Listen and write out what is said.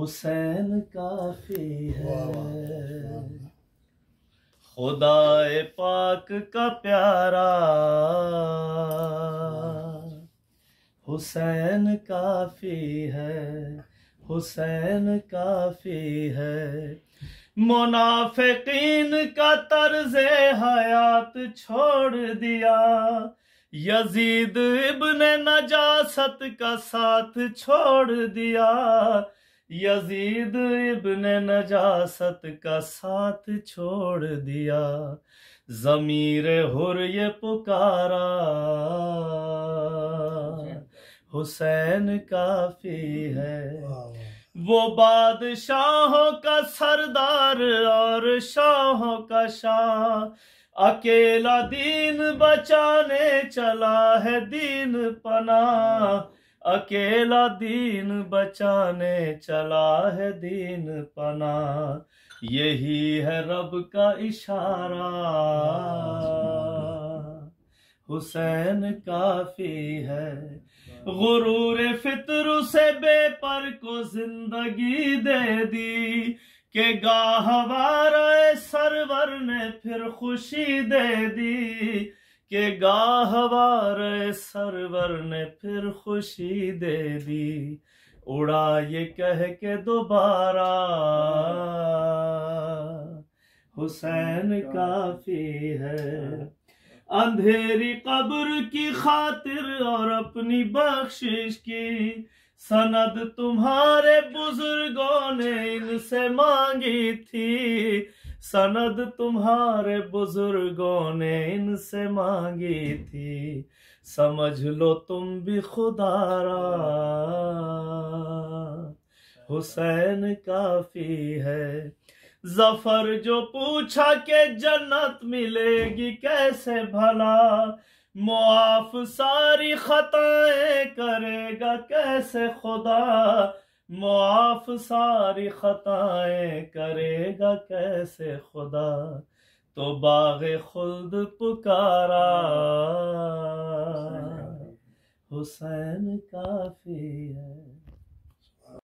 हुसैन काफी है खुदा पाक का प्यारा हुसैन काफी है हुसैन काफी है मुनाफिकीन का तर्ज हयात छोड़ दिया यजीद इब्न नजा सत का साथ छोड़ दिया यजीद इब्न नजासत का साथ छोड़ दिया जमीर हुर ये पुकारा हुसैन काफी है वो बादशाहों का सरदार और शाहों का शाह अकेला दीन बचाने चला है दीन पना अकेला दीन बचाने चला है दीन पना यही है रब का इशारा हुसैन काफी है गुरूर फितर से बेपर को जिंदगी दे दी के गाहवा फिर खुशी दे दी के गाहवार सरवर ने फिर खुशी दे दी उड़ा ये कह के दोबारा हुसैन काफी है अंधेरी कब्र की खातिर और अपनी बख्शिश की सनद तुम्हारे बुजुर्गों ने इनसे मांगी थी सनद तुम्हारे बुजुर्गों ने इनसे मांगी थी समझ लो तुम भी खुदारा हुसैन काफी है जफर जो पूछा के जन्नत मिलेगी कैसे भला मुआफ सारी खताएं करेगा कैसे खुदा मुआफ सारी खताएं करेगा कैसे खुदा तो बाग खुद पुकारा हुसैन काफी है